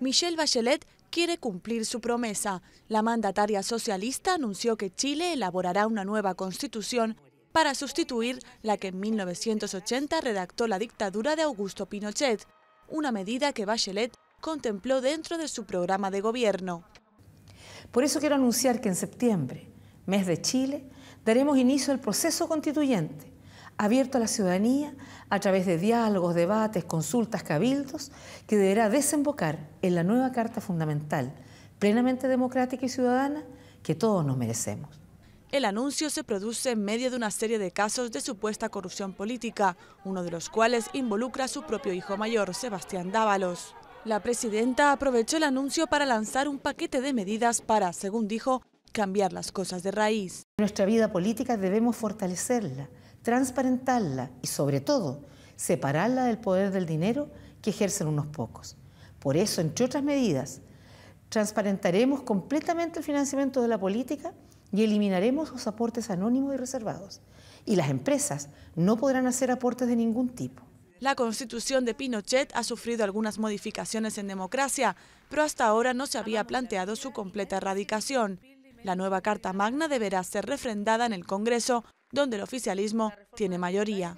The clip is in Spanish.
Michelle Bachelet quiere cumplir su promesa. La mandataria socialista anunció que Chile elaborará una nueva constitución para sustituir la que en 1980 redactó la dictadura de Augusto Pinochet, una medida que Bachelet contempló dentro de su programa de gobierno. Por eso quiero anunciar que en septiembre, mes de Chile, daremos inicio al proceso constituyente abierto a la ciudadanía a través de diálogos, debates, consultas, cabildos, que deberá desembocar en la nueva Carta Fundamental, plenamente democrática y ciudadana, que todos nos merecemos. El anuncio se produce en medio de una serie de casos de supuesta corrupción política, uno de los cuales involucra a su propio hijo mayor, Sebastián Dávalos. La presidenta aprovechó el anuncio para lanzar un paquete de medidas para, según dijo, cambiar las cosas de raíz. Nuestra vida política debemos fortalecerla, transparentarla y sobre todo separarla del poder del dinero que ejercen unos pocos. Por eso, entre otras medidas, transparentaremos completamente el financiamiento de la política y eliminaremos los aportes anónimos y reservados. Y las empresas no podrán hacer aportes de ningún tipo. La constitución de Pinochet ha sufrido algunas modificaciones en democracia, pero hasta ahora no se había planteado su completa erradicación. La nueva Carta Magna deberá ser refrendada en el Congreso, donde el oficialismo tiene mayoría.